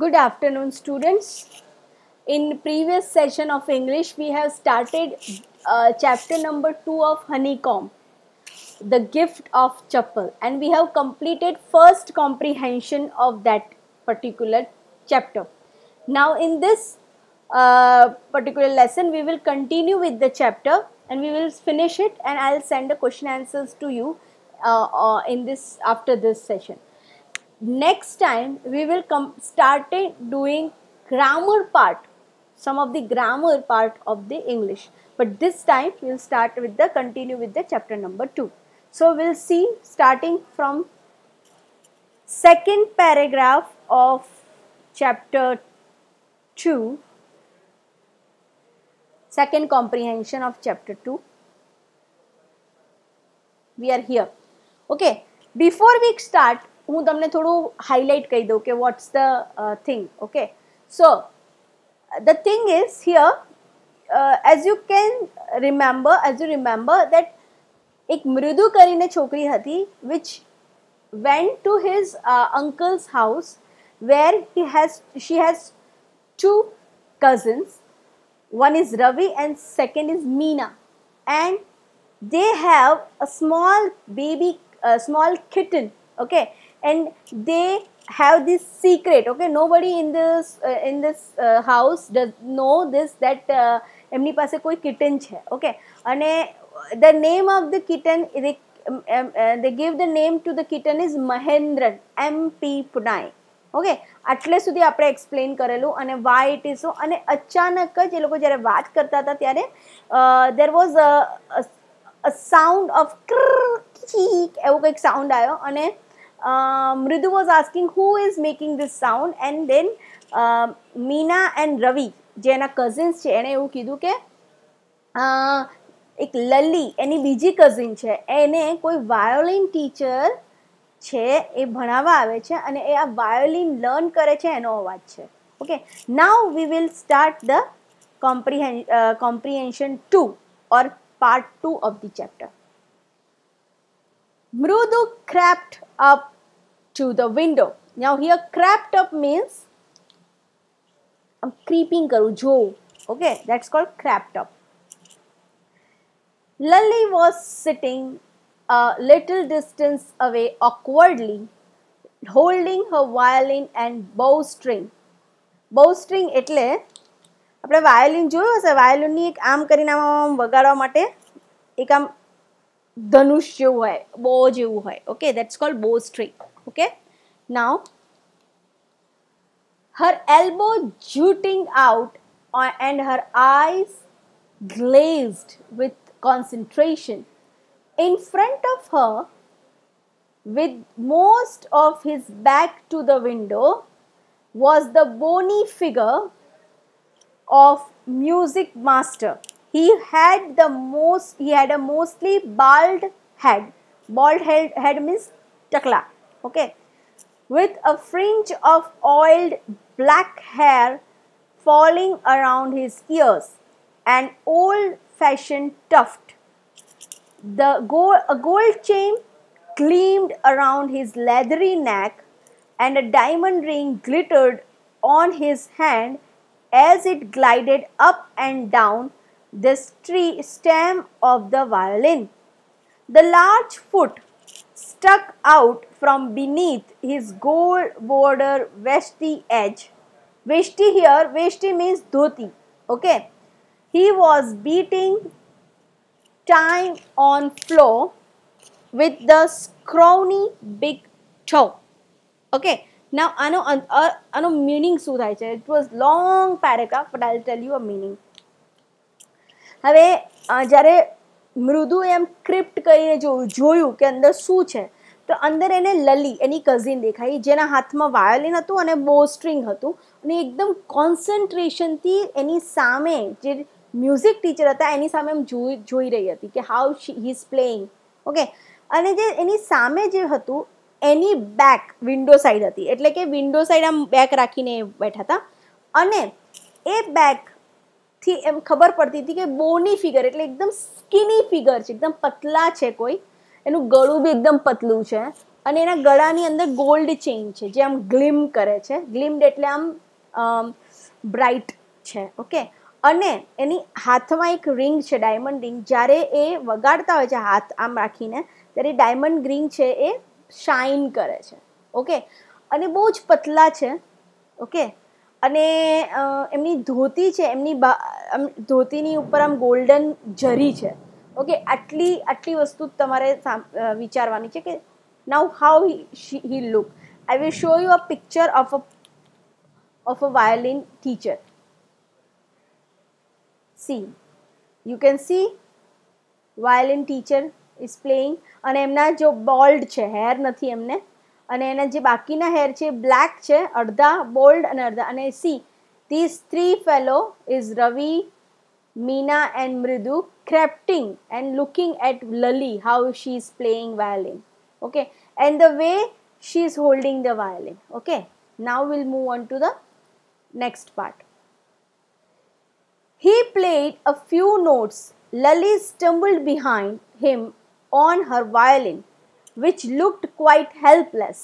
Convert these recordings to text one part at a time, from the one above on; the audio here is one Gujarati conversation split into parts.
Good afternoon students. In previous session of English we have started uh, chapter number 2 of honeycomb the gift of chappal and we have completed first comprehension of that particular chapter. Now in this uh, particular lesson we will continue with the chapter and we will finish it and I will send the question answers to you uh, uh in this after this session next time we will come started doing grammar part some of the grammar part of the english but this time we'll start with the continue with the chapter number 2 so we'll see starting from second paragraph of chapter 2 second comprehension of chapter 2 we are here okay before we start હું તમને થોડું હાઇલાઇટ કહી દઉં કે what's the thing okay so the thing is here as you can remember as you remember that એક મૃદુ કરીને છોકરી હતી which went to his uh, uncle's house where he has she has two cousins one is ravi and second is meena and they have a small baby a small kitten okay and they have this secret okay nobody in this uh, in this uh, house does know this that uh, એમની પાસે કોઈ કિટન છે ઓકે અને the name of the kitten they give the name to the kitten is Mahendran M P પુનાય ઓકે આટલે સુધી આપણે એક્સપ્લેન કરેલું અને વાય ઇટ ઇઝ અને અચાનક જ એ લોકો જ્યારે વાત કરતા હતા ત્યારે there was a sound of ક્ર એવું કંઈક સાઉન્ડ આવ્યો અને um, Ridu was asking who is making this sound and then uh, Meena and Ravi જે એના કઝિન્સ છે એણે એવું કીધું કે એક લલ્લી એની બીજી કઝિન છે એને કોઈ વાયોલિન ટીચર છે એ ભણાવવા આવે છે અને એ આ વાયોલિન લર્ન કરે છે એનો અવાજ છે okay now we will start the comprehension two or part two of the chapter Mrudu crept up to the window. Now here crept up means I'm um, creeping karu jo. Okay, that's called crept up. Lully was sitting a little distance away awkwardly, holding her violin and bowstring. Bowstring એટલે આપણે વાયોલિન જોયું હશે વાયોલિનની એક આમ કરીને આમ વગાડવા માટે એક આમ ધનુષ જેવું હોય બો જેવું હોય okay that's called bow her elbow jutting out uh, and her eyes glazed with concentration. In front of her, with most of his back to the window, was the bony figure of music master he had the most, he had a mostly bald head. Bald head, head means takla, okay. With a fringe of oiled black hair falling around his ears, an old fashioned tuft. The gold, a gold chain gleamed around his leathery neck and a diamond ring glittered on his hand as it glided up and down the stem of the violin. The large foot stuck out from beneath his gold border vesti edge. Vesti here, vesti means dhoti. Okay. He was beating time on floor with the scrawny big toe. Okay. Now, I know, uh, I know meaning. It was long paragraph, but I'll tell you a meaning. હવે જ્યારે મૃદુએ એમ ક્રિપ્ટ કરીને જોયું જોયું કે અંદર શું છે તો અંદર એને લલી એની કઝિન દેખાઈ જેના હાથમાં વાયોલિન હતું અને બોસ્ટ્રિંગ હતું અને એકદમ કોન્સન્ટ્રેશનથી એની સામે જે મ્યુઝિક ટીચર હતા એની સામે એમ જોઈ જોઈ રહી હતી કે how she his playing okay અને જે એની સામે જે હતું એની બેક વિન્ડો સાઈડ હતી એટલે કે વિન્ડો સાઈડ આમ બેક રાખીને બેઠા હતા અને એ બેક થી એમ ખબર પડતી હતી કે બોની ફિગર એટલે એકદમ સ્કિની ફિગર છે એકદમ પતલા છે કોઈ એનું ગળું બી એકદમ પતલું છે અને એના ગળાની અંદર ગોલ્ડ ચેઇન છે જે આમ ગ્લિમ કરે છે ગ્લિમ્ડ એટલે આમ બ્રાઇટ છે ઓકે અને એની હાથમાં એક રિંગ છે ડાયમંડ રિંગ જ્યારે એ વગાડતા હોય છે હાથ આમ રાખીને ત્યારે ડાયમંડ રિંગ છે એ શાઇન કરે છે ઓકે અને બહુ જ પતલા છે ઓકે અને એમની ધોતી છે એમની ધોતીની ઉપર આમ ગોલ્ડન જરી છે ઓકે આટલી આટલી વસ્તુ તમારે વિચારવાની છે કે now how he look I will show you a picture of a of a violin teacher see you can see violin teacher is playing અને એમના જો બોલ્ડ છે હેર નથી એમને અને એના જે બાકીના હેર છે બ્લેક છે અડધા બોલ્ડ અને અડધા અને see this three fellow is Ravi Meena and Mridu ક્રેપ્ટિંગ and looking at Lully how she is playing violin okay and the way she is holding the violin okay now will move on to the next part He played a few notes. Lily stumbled behind him on her violin which looked quite helpless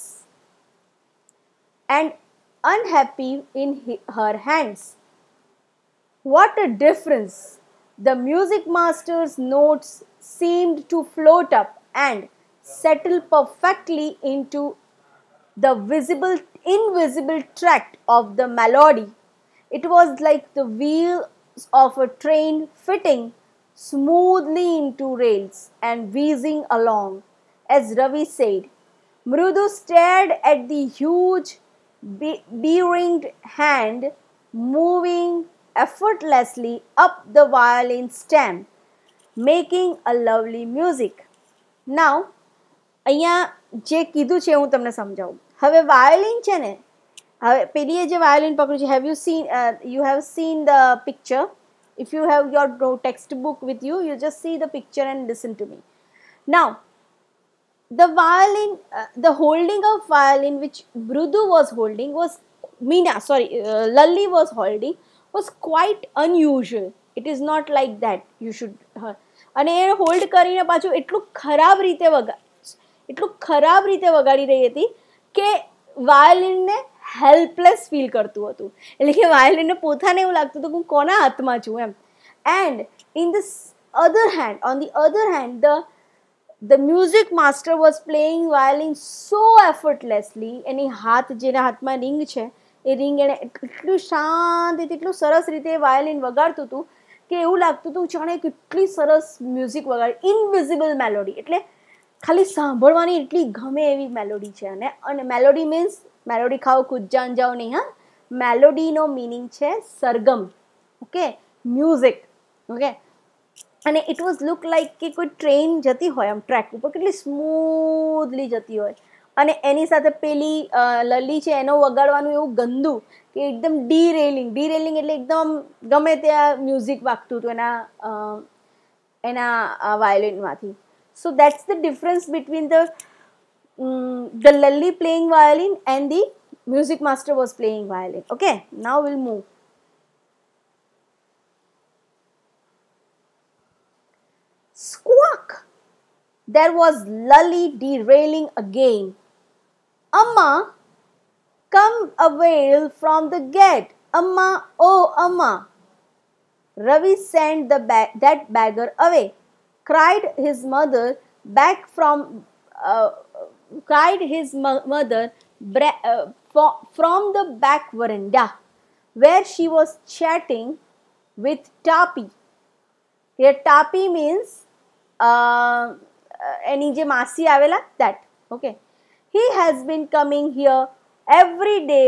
and unhappy in her hands. What a difference! The music master's notes seemed to float up and settle perfectly into the visible invisible tract of the melody. It was like the wheels of a train fitting smoothly into rails and wheezing along as Ravi said. Mrudu stared at the huge, be bearinged hand moving effortlessly up the violin stem, making a lovely music. Now, have a violin violin have you seen uh, you have seen the picture if you have your textbook with you you just see the picture and listen to me now the violin, uh, the holding of violin which Brudu was holding was, Meena, sorry, uh, Lalli was holding was quite unusual. It is not like that. You should, અને એ હોલ્ડ કરીને પાછું એટલું ખરાબ રીતે વગા એટલું ખરાબ રીતે વગાડી રહી હતી કે વાયોલિનને હેલ્પલેસ ફીલ કરતું હતું એટલે કે વાયોલિનને પોતાને એવું લાગતું હતું કે હું કોના હાથમાં છું એમ and in the other hand on the other hand the the music master was playing violin so effortlessly એની હાથ જેના હાથમાં રિંગ છે એ રિંગ એણે એટલું શાંત એટલું સરસ રીતે વાયોલિન વગાડતું હતું કે એવું લાગતું હતું જાણે કેટલી સરસ મ્યુઝિક વગાડી ઇનવિઝિબલ મેલોડી એટલે ખાલી સાંભળવાની એટલી ગમે એવી મેલોડી છે અને અને મેલોડી મીન્સ મેલોડી ખાઓ ખુદ જાન જાઓ નહીં હા મેલોડીનો મિનિંગ છે સરગમ ઓકે મ્યુઝિક ઓકે અને ઇટ વોઝ લુક લાઈક કે કોઈ ટ્રેન જતી હોય આમ ટ્રેક ઉપર કેટલી સ્મૂથલી જતી હોય અને એની સાથે પેલી લલી છે એનો વગાડવાનું એવું ગંદુ કે એકદમ ડી રેલિંગ ડી રેલિંગ એટલે એકદમ ગમે ત્યાં મ્યુઝિક વાગતું હતું એના એના વાયોલિનમાંથી so that's the difference between the the Lully playing violin and the music master was playing violin okay now will move there was Lully derailing again. Amma, come away from the gate. Amma, oh Amma. Ravi sent the ba that beggar away, cried his mother back from, uh, cried his mo mother uh, from the back veranda where she was chatting with Tapi. Here, Tapi means uh, એની જે માસી આવેલા that okay he has been coming here every day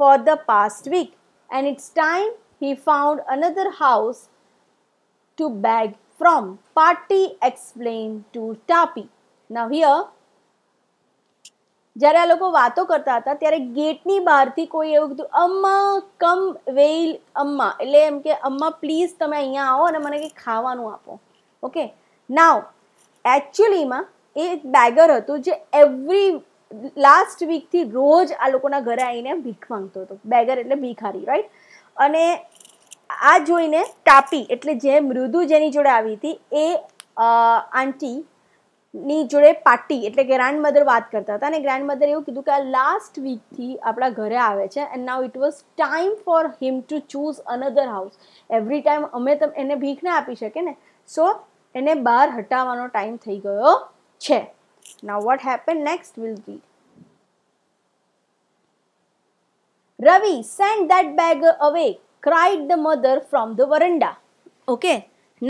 for the past week and it's time he found another house to beg from. Party explained to Tapi. Now here, જ્યારે આ લોકો વાતો કરતા હતા ત્યારે ગેટની બહારથી કોઈ એવું કીધું અમ્મા કમ વેઇલ અમ્મા એટલે એમ કે અમ્મા પ્લીઝ તમે અહીંયા આવો અને મને કંઈ ખાવાનું આપો ઓકે નાવ એકચ્યુઅલીમાં એ બેગર હતો જે એવરી લાસ્ટ વીકથી રોજ આ લોકોના ઘરે આવીને ભીખ માંગતો હતો બેગર એટલે ભીખારી રાઈટ અને આ જોઈને તાપી એટલે જે મૃદુ જેની જોડે આવી હતી એ આંટી ની જોડે પાર્ટી એટલે ગ્રાન્ડ ગ્રાન્ડમધર વાત કરતા હતા અને ગ્રાન્ડ મધર એવું કીધું કે આ લાસ્ટ વીકથી આપણા ઘરે આવે છે and now it was time for him to choose another house every time અમે તમે એને ભીખ ના આપી શકે ને સો એને બહાર હટાવવાનો ટાઈમ થઈ ગયો છે now what happen next will be Ravi send that beggar away cried the mother from the veranda okay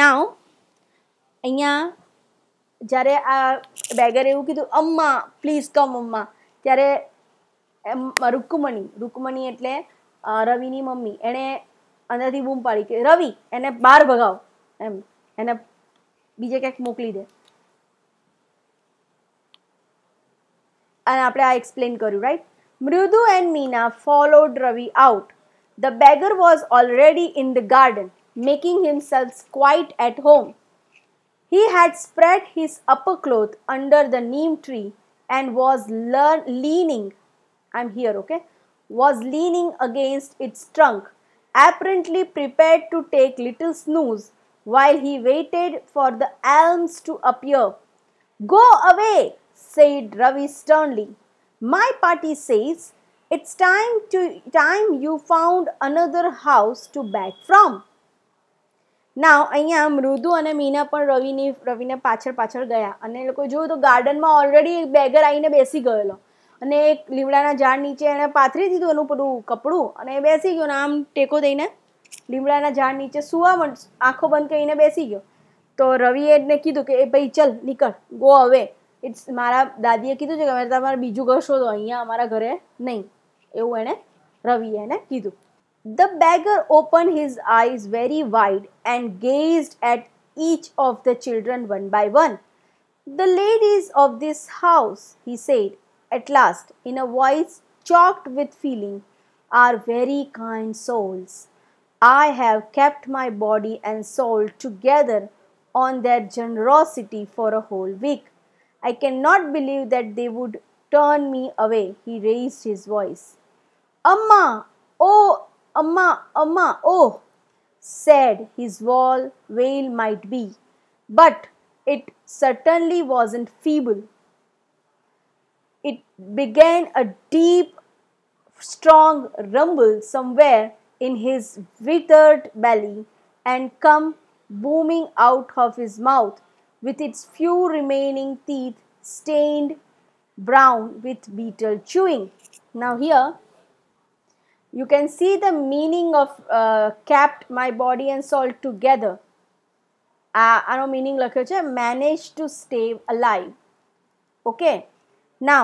now અહીંયા જ્યારે આ બેગર એવું કીધું અમ્મા પ્લીઝ કમ અમ્મા ત્યારે રૂકમણી રૂકમણી એટલે રવિની મમ્મી એણે અંદરથી બૂમ પાડી કે રવિ એને બહાર ભગાવ એમ એને બીજે ક્યાંક મોકલી દે અને આપણે આ એક્સપ્લેન કર્યું right Mridu and Meena followed Ravi out the beggar was already in the garden making himself quite at home He had spread his upper cloth under the neem tree and was leaning, I'm here, okay, was leaning against its trunk, apparently prepared to take little snooze while he waited for the alms to appear. Go away, said Ravi sternly. My party says it's time to time you found another house to back from. Now, અહીંયા મૃદુ અને મીના પણ રવિની રવિને પાછળ પાછળ ગયા અને એ લોકો જોયું તો ગાર્ડનમાં ઓલરેડી બેગર આવીને બેસી ગયેલો અને એક લીમડાના ઝાડ નીચે એણે પાથરી દીધું એનું પેલું કપડું અને એ બેસી ગયું આમ ટેકો દઈને લીમડાના ઝાડ નીચે સુવા માંડ આંખો બંધ કરીને બેસી ગયો તો રવિએ એને કીધું કે એ ભાઈ ચલ નીકળ ગો હવે ઇટ્સ મારા દાદીએ કીધું છે કે અમારે તમારે બીજું ઘર શોધો અહીંયા અમારા ઘરે નહીં એવું એણે રવિએ એને કીધું the beggar open his eyes very wide and gazed at each of the children one by one the ladies of this house he said at last in a voice choked with feeling, are very kind souls. I have kept my body and soul together on their generosity for a whole week. I cannot believe that they would turn me away. He raised his voice. Amma, oh, Amma, Amma, oh, said his wall wail might be, but it certainly wasn't feeble. It began a deep, strong rumble somewhere in his withered belly and come booming out of his mouth with its few remaining teeth stained brown with beetle chewing. Now here you can see the meaning of uh, my body and soul together. આનો uh, meaning લખ્યો છે Managed to stay alive. Okay, now.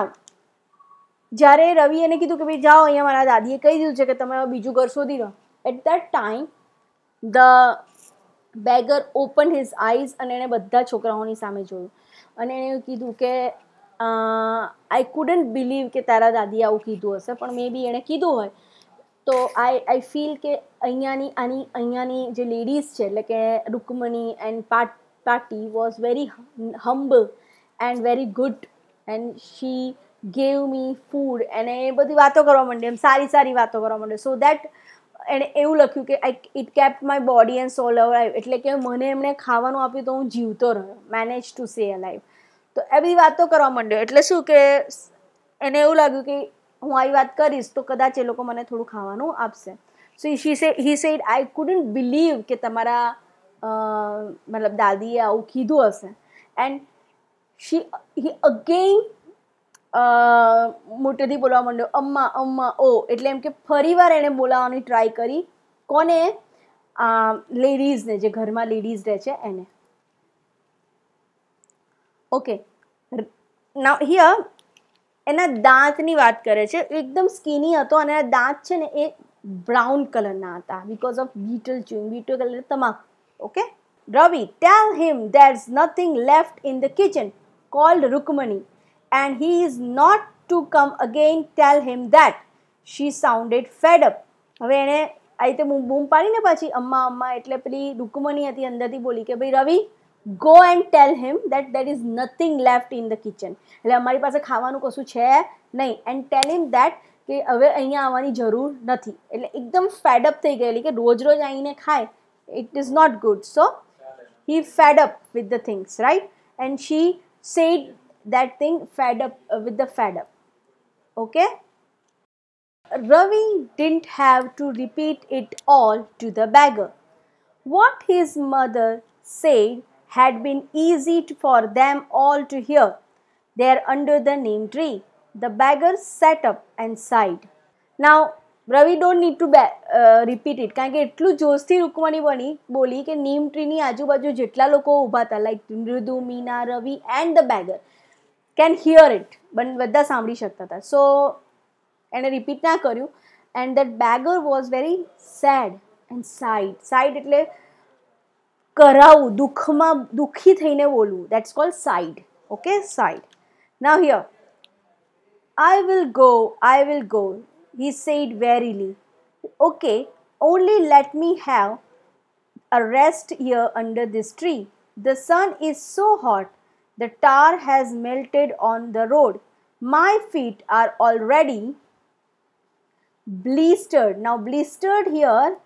જ્યારે રવિ એને કીધું કે ભાઈ જાઓ અહીંયા મારા દાદીએ કહી દીધું છે કે તમે બીજું ઘર શોધી લો at that time the beggar open his eyes અને એણે બધા છોકરાઓની સામે જોયું અને એણે કીધું કે આઈ કુડન્ટ બિલીવ કે તારા દાદી આવું કીધું હશે પણ મે બી એણે કીધું હોય તો આઈ આઈ ફીલ કે અહીંયાની આની અહીંયાની જે લેડીઝ છે એટલે કે રૂકમણી એન્ડ પાટ Paati was very humble and very good and she gave me food એને એ બધી વાતો કરવા માંડી એમ સારી સારી વાતો કરવા માંડે સો દેટ એણે એવું લખ્યું કે I it kept my body and soul alive એટલે કે મને એમણે ખાવાનું આપ્યું તો હું જીવતો રહ્યો મેનેજ ટુ સે લાઈફ તો એ બધી વાતો કરવા માંડ્યો એટલે શું કે એને એવું લાગ્યું કે હું આવી વાત કરીશ તો કદાચ એ લોકો મને થોડું ખાવાનું આપશે so she say he said I couldn't believe કે તમારા મતલબ દાદીએ આવું કીધું હશે એન્ડ શી હી અગેન મોટેથી બોલવા માંડ્યો અમ્મા અમ્મા ઓ એટલે એમ કે ફરીવાર એણે બોલાવાની ટ્રાય કરી કોને આ લેડીઝને જે ઘરમાં લેડીઝ રહે છે એને ઓકે ના હિયર એના દાંતની વાત કરે છે એકદમ સ્કીની હતો અને એના દાંત છે ને એ બ્રાઉન કલરના હતા because of betel chewing betel colour તમાકુ okay Ravi tell him there is nothing left in the kitchen called Rukmani and he is not to come again tell him that she sounded fed up હવે એને આ રીતે બૂમ પાડીને પાછી અમ્મા અમ્મા એટલે પેલી રૂકમણી હતી અંદરથી બોલી કે ભાઈ Ravi go and tell him that that is nothing left in the kitchen એટલે અમારી પાસે ખાવાનું કશું છે નહીં એન્ડ ટેલ હિમ દેટ કે હવે અહીંયા આવવાની જરૂર નથી એટલે એકદમ ફેડઅપ થઈ ગયેલી કે રોજ રોજ આવીને ખાય it is not good so he fed up with the things right and she said that thing fed up uh, with the fed up okay Ravi didn't have to repeat it all to the beggar. What his mother said had been easy for them all to hear. There under the name tree, the beggar sat up and sighed. Now, Ravi don't need to repeat it કારણ કે એટલું જોશથી રૂકમણી બની બોલી કે નીમ ટ્રીની આજુબાજુ જેટલા લોકો ઊભા હતા like Mridu Meena Ravi and the beggar can hear it પણ બધા સાંભળી શકતા હતા સો એણે રિપીટ ના કર્યું and that beggar was very sad and sighed sighed એટલે કરાવું દુઃખમાં દુઃખી થઈને બોલવું that's called sighed okay sighed now here I will go I will go he said wearily okay only let me have a rest here under this tree the sun is so hot the tar has melted on the road. My feet are already blistered. Now, blistered here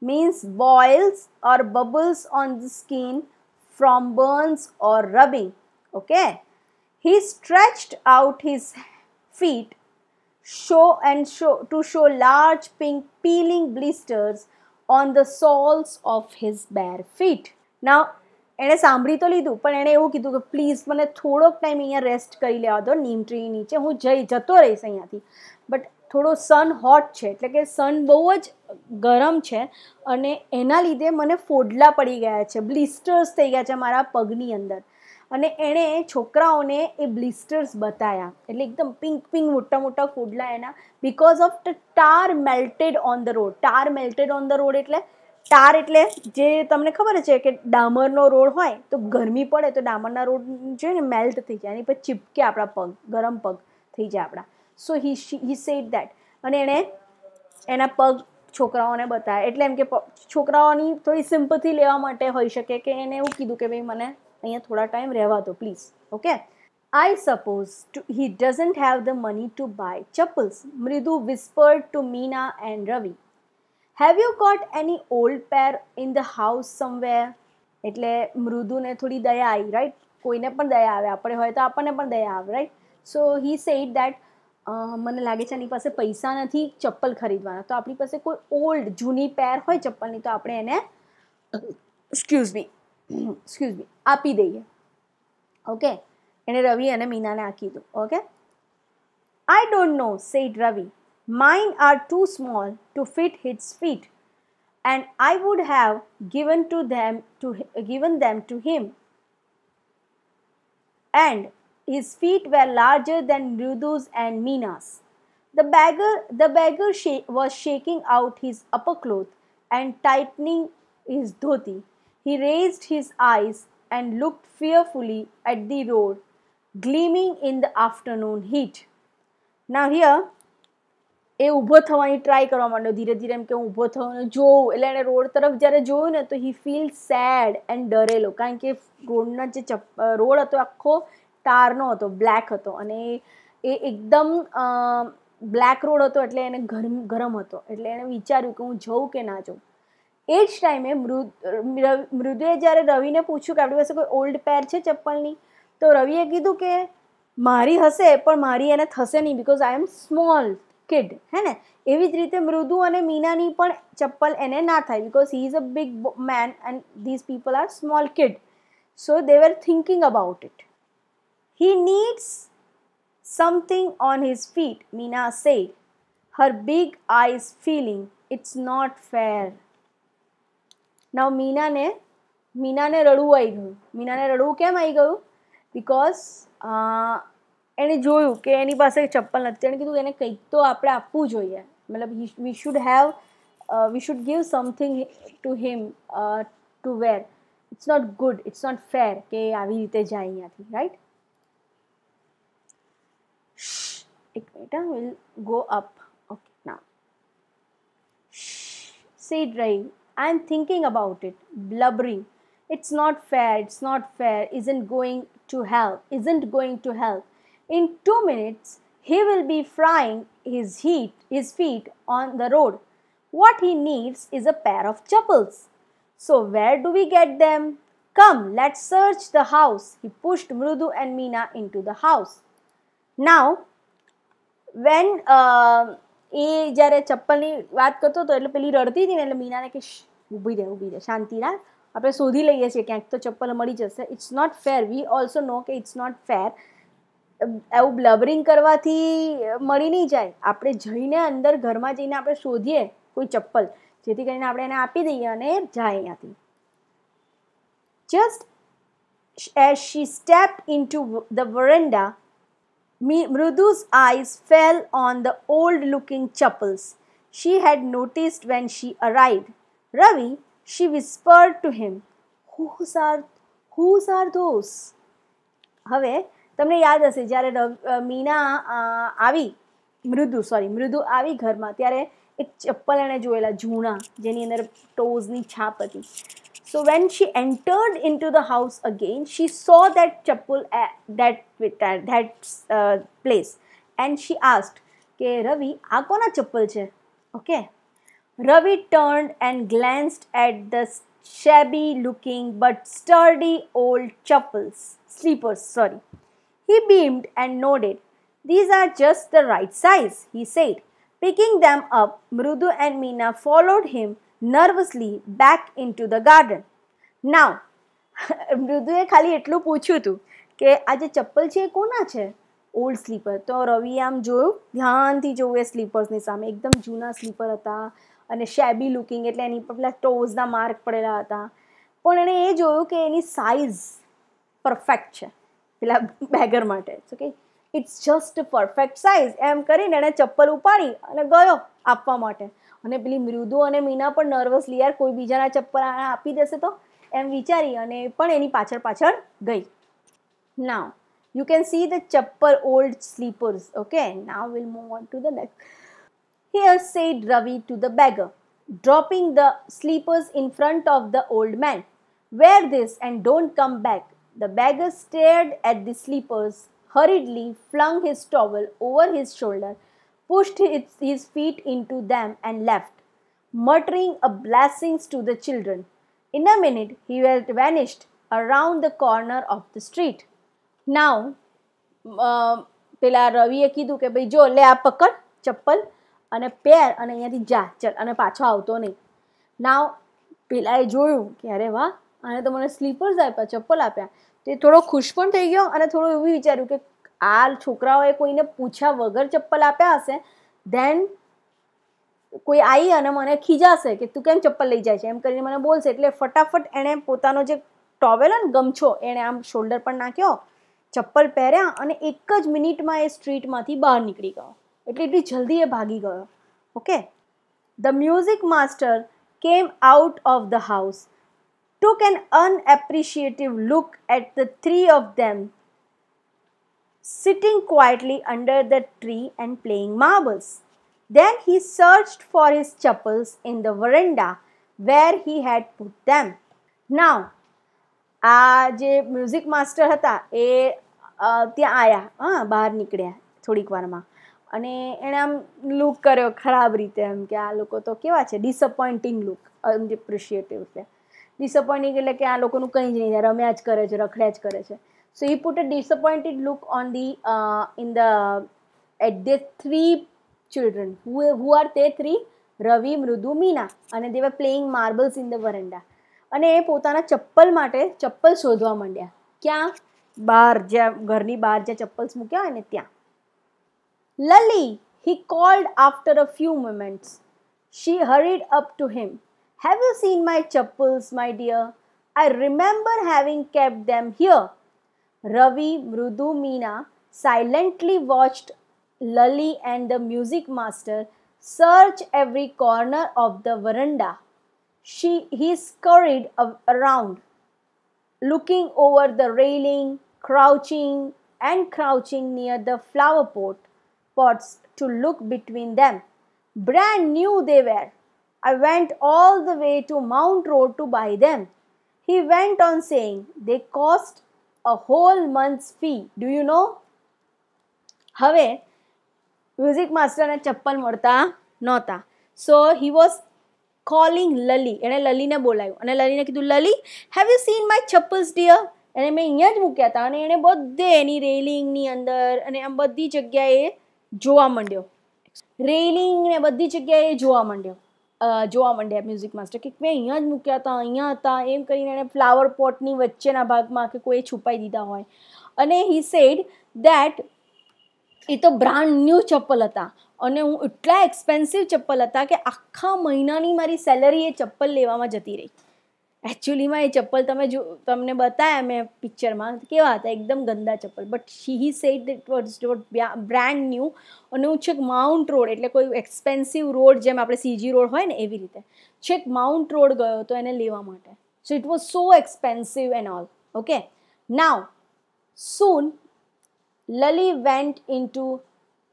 means boils or bubbles on the skin from burns or rubbing. Okay. He stretched out his feet show and show to show large pink peeling blisters on the soles of his bare feet. Now એણે સાંભળી તો લીધું પણ એણે એવું કીધું કે પ્લીઝ મને થોડોક ટાઈમ અહીંયા રેસ્ટ કરી લેવા દો નીમ ટ્રી નીચે હું જઈ જતો રહીશ અહીંયાથી બટ થોડો સન હોટ છે એટલે કે સન બહુ જ ગરમ છે અને એના લીધે મને ફોડલા પડી ગયા છે બ્લિસ્ટર્સ થઈ ગયા છે મારા પગની અંદર અને એણે છોકરાઓને એ બ્લિસ્ટર્સ બતાવ્યા એટલે એકદમ પિંક પિંક મોટા મોટા ફોડલા એના because of tar melted on the road tar melted on the road એટલે ટાર એટલે જે તમને ખબર છે કે ડામરનો રોડ હોય તો ગરમી પડે તો ડામરના રોડ છે ને મેલ્ટ થઈ જાય એની પર ચીપકે આપણા પગ ગરમ પગ થઈ જાય આપણા સો હી હી સેડ દેટ અને એણે એના પગ છોકરાઓને બતાવ્યા એટલે એમ કે છોકરાઓની થોડી સિમ્પથી લેવા માટે હોઈ શકે કે એને એવું કીધું કે ભાઈ મને અહીંયા થોડા ટાઈમ રહેવા દો please okay I suppose to he doesn't have the money to buy chappals Mridu whispered to Meena and Ravi have you got any old pair in the house somewhere એટલે મૃદુને થોડી દયા આવી રાઈટ કોઈને પણ દયા આવે આપણે હોય તો આપણને પણ દયા આવે right so he said that મને લાગે છે એની પાસે પૈસા નથી ચપ્પલ ખરીદવાના તો આપણી પાસે કોઈ ઓલ્ડ જૂની પેર હોય ચપ્પલની તો આપણે એને એક્સક્યુઝ મી એક્સક્યુઝ મી આપી દઈએ ઓકે એણે રવિ અને મીનાને આ કીધું okay I don't know said Ravi Mine are too small to fit his feet, and I would have given to them to given them to him. And his feet were larger than Rudu's and Mina's. The beggar, the beggar sh- was shaking out his upper cloth and tightening his dhoti. He raised his eyes and looked fearfully at the road, gleaming in the afternoon heat. Now, here એ ઊભો થવાની ટ્રાય કરવા માંડ્યો ધીરે ધીરે એમ કે હું ઊભો થયો જોઉં એટલે એણે રોડ તરફ જ્યારે જોયું ને તો હી ફીલ સેડ એન્ડ ડરેલો કારણ કે રોડનો જે ચપ રોડ હતો આખો ટારનો હતો બ્લેક હતો અને એ એકદમ બ્લેક રોડ હતો એટલે એને ગરમ ગરમ હતો એટલે એણે વિચાર્યું કે હું જઉં કે ના જઉં એ જ ટાઈમે મૃદ મૃદુએ જ્યારે રવિને પૂછ્યું કે આપણી પાસે કોઈ ઓલ્ડ પેર છે ચપ્પલની તો રવિએ કીધું કે મારી હશે પણ મારી એને થશે નહીં because I am small kid હે ને એવી જ રીતે મૃદુ અને મીનાની પણ ચપ્પલ એને ના થાય because he is a big man and these people are small kid so they were thinking about it he needs something on his feet, Mina said, her big eyes feeling, it's not fair. Now મીનાને મીનાને રડવું આવી ગયું મીનાને રડવું કેમ આવી ગયું બિકોઝ એણે જોયું કે એની પાસે ચપ્પલ નથી એણે કીધું એને કંઈક તો આપણે આપવું જોઈએ મતલબ we should have we should give something to him to wear it's not good it's not fair કે આવી રીતે જાય અહીંયાથી રાઈટ એક minute will go up okay ના સીડ રહી I am thinking about it blubbering it's not fair it's not fair isn't going to help isn't going to help In two minutes, he will be frying his, heat, his feet on the road. What he needs is a pair of chappals. So where do we get them? Come, let's search the house. He pushed Mrudu and Meena into the house. Now, when uh, એ જ્યારે ચપ્પલની વાત કરતો હતો એટલે પેલી રડતી હતી ને એટલે મીનાને કે ઊભી રહે ઊભી રહે શાંતિ રાખ આપણે શોધી લઈએ છીએ ક્યાંક તો ચપ્પલ મળી જશે it's not fair we also know કે ઇટ્સ નોટ ફેર એવું બ્લબરિંગ કરવાથી મળી નહીં જાય આપણે જઈને અંદર ઘરમાં જઈને આપણે શોધીએ કોઈ ચપ્પલ જેથી કરીને આપણે એને આપી દઈએ અને જાય અહીંયાથી just as she step into the veranda Mridu's eyes fell on the old looking chappals she had noticed when she arrived. Ravi she whispered to him, Whose are whose are those? હવે તમને યાદ હશે જ્યારે મીના આવી મૃદુ સોરી મૃદુ આવી ઘરમાં ત્યારે એક ચપ્પલ એણે જોયેલા જૂના જેની અંદર ટોઝની છાપ હતી so when she entered into the house again she saw that chappal that that place and she asked કે રવિ આ કોના ચપ્પલ છે okay Ravi turn and glanced at the shabby looking but sturdy old chappals slippers sorry He beamed and nodded. These are just the right size, he said. Picking them up, Mrudu and Mina followed him nervously back into the garden. Now, મૃદુએ ખાલી એટલું પૂછ્યું હતું કે આ જે ચપ્પલ છે એ કોના છે ઓલ્ડ સ્લીપર તો રવિ આમ જોયું ધ્યાનથી જોયું એ સ્લીપર્સની સામે એકદમ જૂના સ્લીપર હતા અને શેબી લુકિંગ એટલે એની પર પેલા ટોઝના માર્ક પડેલા હતા પણ એણે એ જોયું કે એની સાઇઝ પરફેક્ટ છે પેલા બેગર માટે okay it's just perfect size એમ કરીને એણે ચપ્પલ ઉપાડી અને ગયો આપવા માટે અને પેલી મૃદુ અને મીના પણ નર્વસલી યાર કોઈ બીજાના ચપ્પલ આપી દેશે તો એમ વિચારી અને પણ એની પાછળ પાછળ ગઈ ના you can see the chappal old slippers okay now will move on to the next Here said Ravi to the beggar dropping the slippers in front of the old man wear this and don't come back The beggar stared at the sleepers, hurriedly flung his towel over his shoulder, pushed his feet into them, and left, muttering a blessings to the children. In a minute, he had vanished around the corner of the street. Now, uh, પેલા રવિએ કીધું કે ભાઈ જો લે આ પકડ ચપ્પલ અને પહેર અને અહીંયાથી જા ચલ અને પાછો આવતો નહીં નાવ પેલાએ જોયું કે અરે વાહ અને તો મને સ્લીપર્સ આપ્યા ચપ્પલ આપ્યા તે થોડો ખુશ પણ થઈ ગયો અને થોડું એવું વિચાર્યું કે આ છોકરાઓએ કોઈને પૂછ્યા વગર ચપ્પલ આપ્યા હશે ધેન કોઈ આવી અને મને ખીજાશે કે તું કેમ ચપ્પલ લઈ જાય છે એમ કરીને મને બોલશે એટલે ફટાફટ એણે પોતાનો જે ટોવેલ હોય ને ગમછો એણે આમ શોલ્ડર પર નાખ્યો ચપ્પલ પહેર્યા અને એક જ મિનિટમાં એ સ્ટ્રીટમાંથી બહાર નીકળી ગયો એટલે એટલી જલ્દી એ ભાગી ગયો okay the music master came out of the house took an unappreciative look at the three of them sitting quietly under the tree and playing marbles. Then he searched for his chapels in the veranda where he had put them. Now, આ જે મ્યુઝિક માસ્ટર હતા એ ત્યાં આવ્યા હા બહાર નીકળ્યા થોડીક વારમાં અને એણે આમ લુક કર્યો ખરાબ રીતે એમ કે આ લોકો તો કેવા છે ડિસઅપોઇન્ટિંગ લુક અનએપ્રિશિએટિવ છે ડિસઅપોઇન્ટિંગ એટલે કે આ લોકોનું કંઈ જ નહીં રમ્યા જ કરે છે રખડ્યા જ કરે છે so he put a disappointed look on the in the at the three children who, who are તે થ્રી રવિ મૃદુ મીના અને they playing marbles in the veranda અને એ પોતાના ચપ્પલ માટે ચપ્પલ શોધવા માંડ્યા ક્યાં બહાર જ્યાં ઘરની બહાર જ્યાં ચપ્પલ્સ મૂક્યા હોય ને ત્યાં Lully he called after a few moments she hurried up to him Have you seen my chappals, my dear? I remember having kept them here. Ravi Mrudu Meena silently watched Lali and the music master search every corner of the veranda. She, he scurried around, looking over the railing, crouching and crouching near the flower pot, pots to look between them. Brand new they were. I went all the way to Mount Road to buy them. He went on saying, they cost a whole month's fee. Do you know? Have music master ne chappal morta nota. So he was calling Lali. And Lali ne bolayu. And Lali ne kitu Lali, have you seen my chappals dear? And I mean, yeah, you get on any about the any railing ni under and I'm but the jagay joa mandio. Railing ne but the jagay joa mandio. જોવા માંડ્યા મ્યુઝિક માસ્ટર કે મેં અહીંયા જ મૂક્યા હતા અહીંયા હતા એમ કરીને એણે ફ્લાવર પોટની વચ્ચેના ભાગમાં કે કોઈ છુપાઈ દીધા હોય અને હી સેડ દેટ એ તો બ્રાન્ડ ન્યૂ ચપ્પલ હતા અને હું એટલા એક્સપેન્સિવ ચપ્પલ હતા કે આખા મહિનાની મારી સેલરી એ ચપ્પલ લેવામાં જતી રહી એકચ્યુઅલીમાં એ ચપ્પલ તમે જો તમને બતાવ્યા મેં પિક્ચરમાં કેવા હતા એકદમ ગંદા ચપ્પલ but she said it was what brand new અને હું છેક માઉન્ટ રોડ એટલે કોઈ એક્સપેન્સિવ રોડ જેમ આપણે સીજી રોડ હોય ને એવી રીતે છેક માઉન્ટ રોડ ગયો હતો એને લેવા માટે so it was so expensive and all okay now soon Lully went in to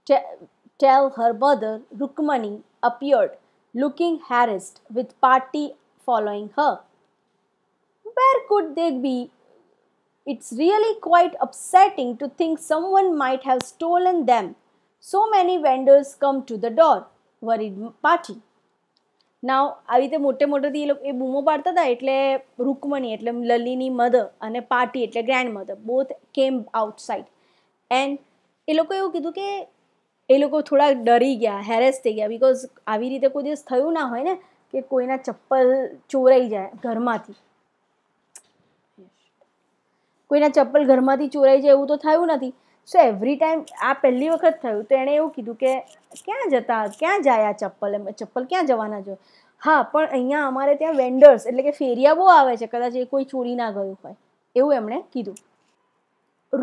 tell her mother Rukmani appeared looking harassed with Paati following her where could they be? It's really quite upsetting to think someone might have stolen them. So many vendors come to the door, worried પાટી નાવ આવી રીતે મોટે મોટેથી એ લોકો એ બૂમો પાડતા હતા એટલે રૂકમણી એટલે લલીની મધર અને પાટી એટલે grandmother both came outside and એ લોકો એવું કીધું કે એ લોકો થોડા ડરી ગયા હેરેસ થઈ ગયા બિકોઝ આવી રીતે કોઈ દિવસ થયું ના હોય ને કે કોઈના ચપ્પલ ચોરાઈ જાય ઘરમાંથી કોઈના ચપ્પલ ઘરમાંથી ચોરાઈ જાય એવું તો થયું નથી સો એવરી ટાઈમ આ પહેલી વખત થયું તો એણે એવું કીધું કે ક્યાં જતા ક્યાં જાય આ ચપ્પલ એમ ચપ્પલ ક્યાં જવાના જો હા પણ અહીંયા અમારે ત્યાં વેન્ડર્સ એટલે કે ફેરિયા બહુ આવે છે કદાચ એ કોઈ ચોરી ના ગયું હોય એવું એમણે કીધું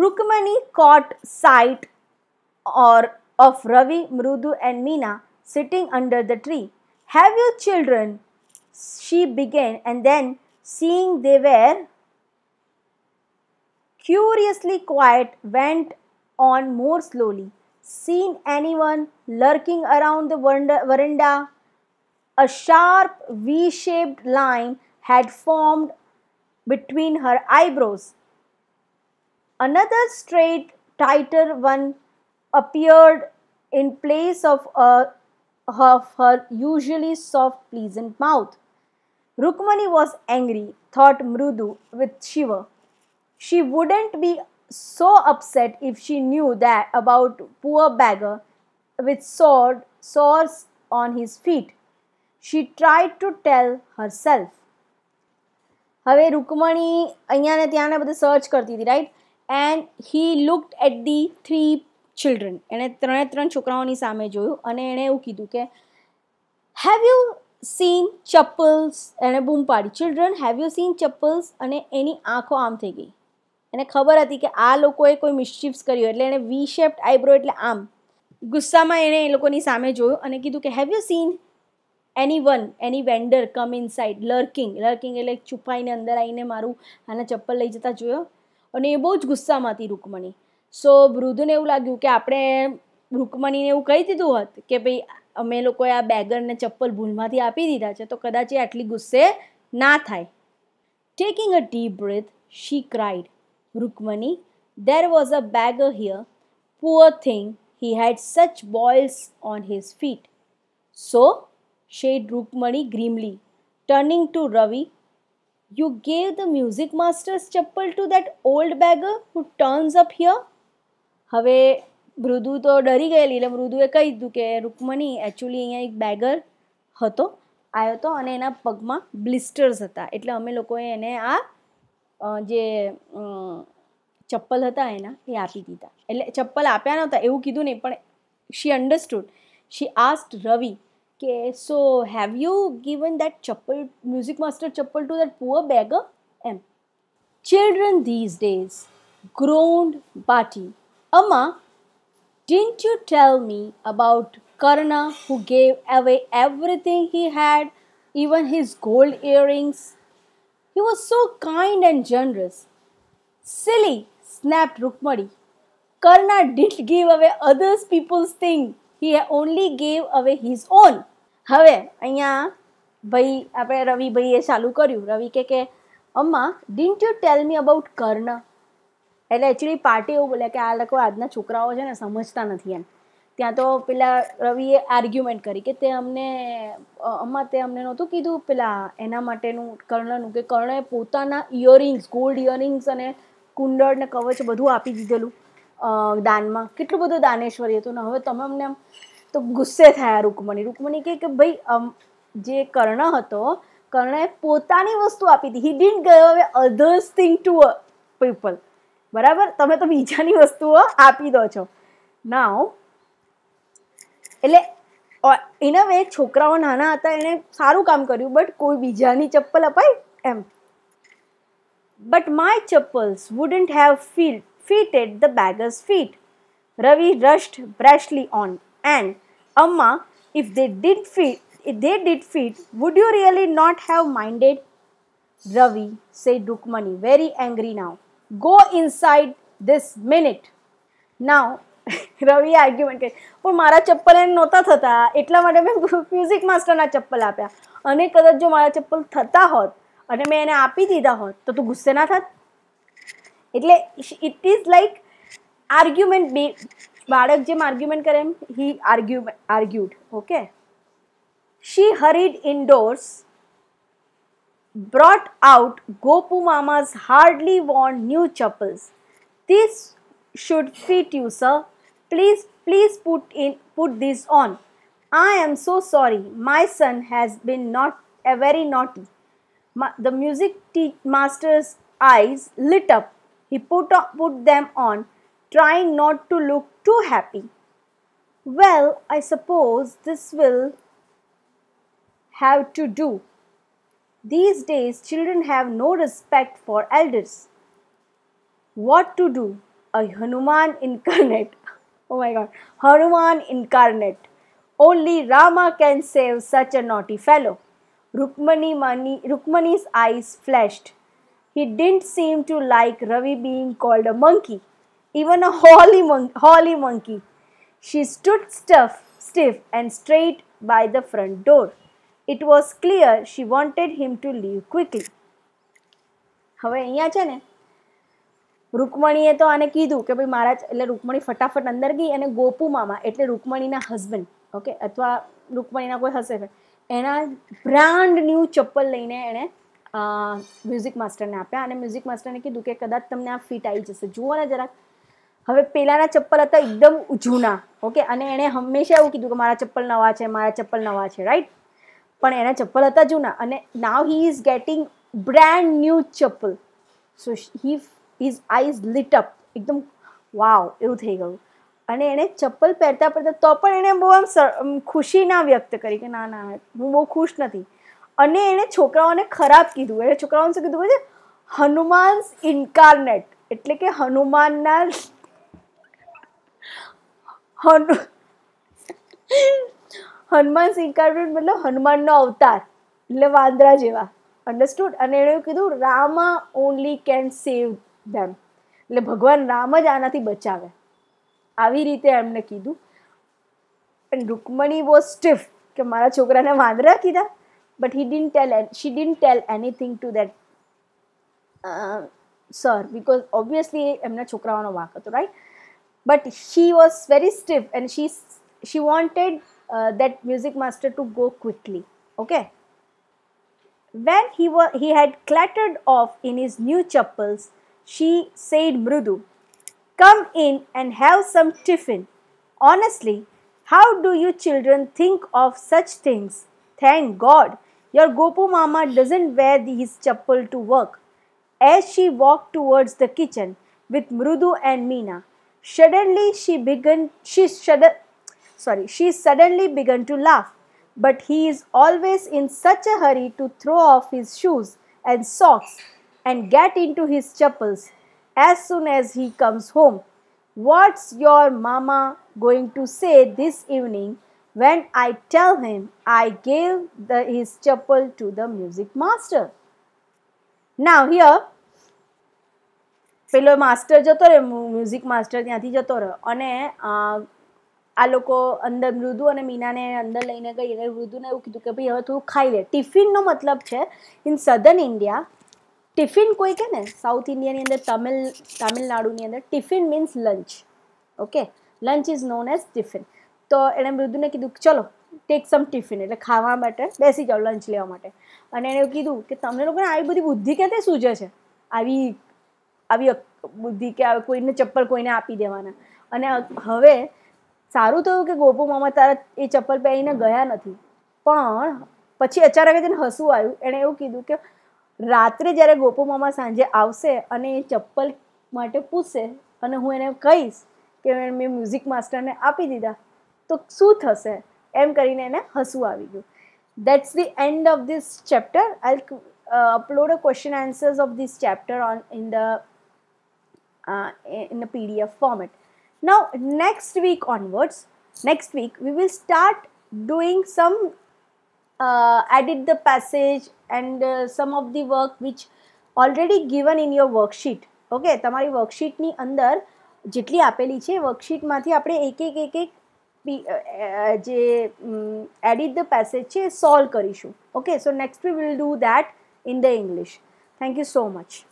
Rukmani caught sight or of Ravi Mridu and Meena sitting under the tree have you children she began and then seeing they were curiously quiet, went on more slowly. Seen anyone lurking around the veranda? A sharp V shaped line had formed between her eyebrows. Another straight, tighter one appeared in place of, a, uh, her usually soft, pleasant mouth. Rukmani was angry, thought Mrudu with shiver. She wouldn't be so upset if she knew that about poor beggar with sword, sores on his feet. She tried to tell herself. હવે રુકમણી અહીંયા ને ત્યાં ને બધું સર્ચ કરતી હતી right and he looked at the three children એણે ત્રણે ત્રણ છોકરાઓની સામે જોયું અને એણે એવું કીધું કે હેવ યુ સીન ચપ્પલ્સ એણે બૂમ પાડી children have you seen chappals અને એની આંખો આમ થઈ ગઈ એને ખબર હતી કે આ લોકોએ કોઈ મિસચીફ્સ કર્યું એટલે એણે વી શેપ્ડ આઈબ્રો એટલે આમ ગુસ્સામાં એણે એ લોકોની સામે જોયું અને કીધું કે have you seen any one any vendor come inside lurking lurking એટલે છુપાઈને અંદર આવીને મારું આના ચપ્પલ લઈ જતા જોયો અને એ બહુ જ ગુસ્સામાં હતી રૂકમણી સો વૃદ્ધને એવું લાગ્યું કે આપણે રૂકમણીને એવું કહી દીધું હોત કે ભાઈ અમે લોકોએ આ બેગરને ચપ્પલ ભૂલમાંથી આપી દીધા છે તો કદાચ એ આટલી ગુસ્સે ના થાય taking a deep breath she cried Rukmani, there was a beggar here. Poor thing, he had such boils on his feet. So, said Rukmani grimly, turning to Ravi, you gave the music master's chapel to that old beggar who turns up here? હવે મૃદુ તો ડરી ગયેલી એટલે મૃદુએ કહી દીધું કે રૂકમણી એકચ્યુઅલી અહીંયા એક બેગર હતો આવ્યો હતો અને એના પગમાં બ્લિસ્ટર્સ હતા એટલે અમે લોકોએ એને આ જે ચપ્પલ હતા એના એ આપી દીધા એટલે ચપ્પલ આપ્યા નહોતા એવું કીધું નહીં પણ શી અન્ડરસ્ટુડ શી આસ્ટ રવિ કે so have you given that chappal music master chappal to that poor beggar એમ ચિલ્ડ્રન ધીઝ ડેઝ ગ્રોન્ડ બાટી Amma didn't you tell me about Karna who gave away everything he had even his gold earrings He was so kind and generous. Silly, snapped Rukmani. Karna didn't give away others people's thing. He only gave away his own. હવે અહીંયા ભાઈ આપણે રવિભાઈએ ચાલુ કર્યું રવિ કે કે Amma didn't you tell me about Karna એટલે એકચ્યુઅલી પાર્ટી એવું બોલે કે આ લોકો આજના છોકરાઓ છે ને સમજતા નથી એમ ત્યાં તો પેલા રવિએ આર્ગ્યુમેન્ટ કરી કે તે અમને અમ્મા તે અમને નહોતું કીધું પેલા એના માટેનું કર્ણનું કે કર્ણએ પોતાના ઇયરિંગ્સ ગોલ્ડ ઇયરિંગ્સ અને કુંડળ ને કવચ બધું આપી દીધેલું દાનમાં કેટલું બધું દાનેશ્વરી હતું ને હવે તમે અમને આમ તો ગુસ્સે થયા રૂકમણી રૂકમણી કે ભાઈ જે કર્ણ હતો કર્ણએ પોતાની વસ્તુ આપી હતી હી ડિન્ટ ગયો હવે અધર્સ થિંગ ટુ પીપલ બરાબર તમે તો બીજાની વસ્તુઓ આપી દો છો નાવ એટલે એના વે છોકરાઓ નાના હતા એણે સારું કામ કર્યું બટ કોઈ બીજાની ચપ્પલ અપાય એમ but my chappals wouldn't have feel fitted the beggar's feet Ravi rushed brashly on and Amma if they did fit if they did fit would you really not have minded Ravi say Rukmani very angry now go inside this minute now Ravi argument કરી પણ મારા ચપ્પલ એને નહોતા થતા એટલા માટે મેં મ્યુઝિક માસ્ટરના ચપ્પલ આપ્યા અને કદાચ જો મારા ચપ્પલ થતા હોત અને મેં એને આપી દીધા હોત તો તું ગુસ્સે ના થત એટલે ઇટ ઇઝ લાઈક આર્ગ્યુમેન્ટ બે બાળક જેમ આર્ગ્યુમેન્ટ કરે એમ he argue argued okay she hurried indoors brought out Gopu Mama's hardly worn new chappals. This should fit you, sir, Please, please put in put this on. I am so sorry. My son has been not a very naughty. the music master's eyes lit up. He put, up, put them on, trying not to look too happy. Well, I suppose this will have to do. These days, children have no respect for elders. What to do? A Hanuman incarnate. Oh my god. Hanuman incarnate. Only Rama can save such a naughty fellow. Rukmani Rukmani's eyes flashed. He didn't seem to like Ravi being called a monkey, even a holy, mon- holy monkey. She stood stiff, stiff and straight by the front door. It was clear she wanted him to leave quickly. હવે અહીંયા છે ને રૂકમણીએ તો આને કીધું કે ભાઈ મારા એટલે રૂકમણી ફટાફટ અંદર ગઈ અને ગોપુ મામા એટલે રૂકમણીના હસબન્ડ ઓકે અથવા રૂકમણીના કોઈ હશે એના બ્રાન્ડ ન્યૂ ચપ્પલ લઈને એણે મ્યુઝિક માસ્ટરને આપ્યા અને મ્યુઝિક માસ્ટરને કીધું કે કદાચ તમને આ ફિટ આવી જશે જુઓ ને જરાક હવે પહેલાંના ચપ્પલ હતા એકદમ જૂના ઓકે અને એણે હંમેશા એવું કીધું કે મારા ચપ્પલ નવા છે મારા ચપ્પલ નવા છે રાઈટ પણ એના ચપ્પલ હતા જૂના અને now he is getting brand new chappal so he his eyes lit up એકદમ વાવ એવું થઈ ગયું અને એણે ચપ્પલ પહેરતા પહેરતા તો પણ એણે બહુ આમ ખુશી ના વ્યક્ત કરી કે ના ના હું બહુ ખુશ નથી અને એણે છોકરાઓને ખરાબ કીધું એણે છોકરાઓને શું કીધું છે હનુમાન્સ ઇન્કાર્નેટ એટલે કે હનુમાનના હનુ હનુમાન ઇન્કાર્નેટ મતલબ હનુમાનનો અવતાર એટલે વાંદરા જેવા અન્ડરસ્ટુડ અને એણે એવું કીધું Rama only can save them એટલે ભગવાન રામ જ આનાથી બચાવે આવી રીતે એમને કીધું પણ રૂકમણી વોઝ સ્ટીફ કે મારા છોકરાને વાંદરા કીધા but he didn't tell she didn't tell anything to that sir because obviously એમના છોકરાઓનો વાક હતો right but she was very stiff and she she wanted that music master to go quickly okay when he he had clattered off in his new chapels she said Mrudu. Come in and have some tiffin. Honestly, how do you children think of such things? Thank God, your Gopu Mama doesn't wear his chappal to work. As she walked towards the kitchen with Mrudu and Meena, suddenly she began, she shudder, sorry, she suddenly began to laugh. But he is always in such a hurry to throw off his shoes and socks and get into his chapels as soon as he comes home. What's your mama going to say this evening when I tell him I gave the, his chapel to the music master? Now here પેલો માસ્ટર જતો રહે મ્યુઝિક માસ્ટર ત્યાંથી જતો રહ્યો અને આ લોકો અંદર મૃદુ અને મીનાને અંદર લઈને ગઈ અને મૃદુને એવું કીધું કે ભાઈ હવે થોડું ખાઈ લે ટિફિનનો મતલબ છે ઇન સધન ઇન્ડિયા ટિફિન કોઈ કે ને સાઉથ ઇન્ડિયાની અંદર તમિલ તમિલનાડુની અંદર tiffin means lunch okay lunch is known as tiffin તો એણે મૃદુને કીધું ચલો ટેક સમ ટિફિન એટલે ખાવા માટે બેસી જાઓ લંચ લેવા માટે અને એણે કીધું કે તમને લોકોને આવી બધી બુદ્ધિ કે ક્યાંથી સૂજે છે આવી આવી બુદ્ધિ કે કોઈને ચપ્પલ કોઈને આપી દેવાના અને હવે સારું થયું કે ગોપુ મામા તારા એ ચપ્પલ પહેરીને ગયા નથી પણ પછી અચાનક તેને હસવું આવ્યું એણે એવું કીધું કે રાત્રે જ્યારે ગોપુ મામા સાંજે આવશે અને એ ચપ્પલ માટે પૂછશે અને હું એને કહીશ કે મેં મ્યુઝિક માસ્ટરને આપી દીધા તો શું થશે એમ કરીને એને હસવું આવી ગયું that's the end of this chapter I upload a question answers of this chapter on in the in the PDF format now next week onwards next week we will start doing some edit the passage and some of the work which already given in your worksheet okay તમારી વર્કશીટની અંદર જેટલી આપેલી છે વર્કશીટમાંથી આપણે એક એક એક એક જે એડિટ ધ પેસેજ છે એ સોલ્વ કરીશું okay so next we will do that in the English thank you so much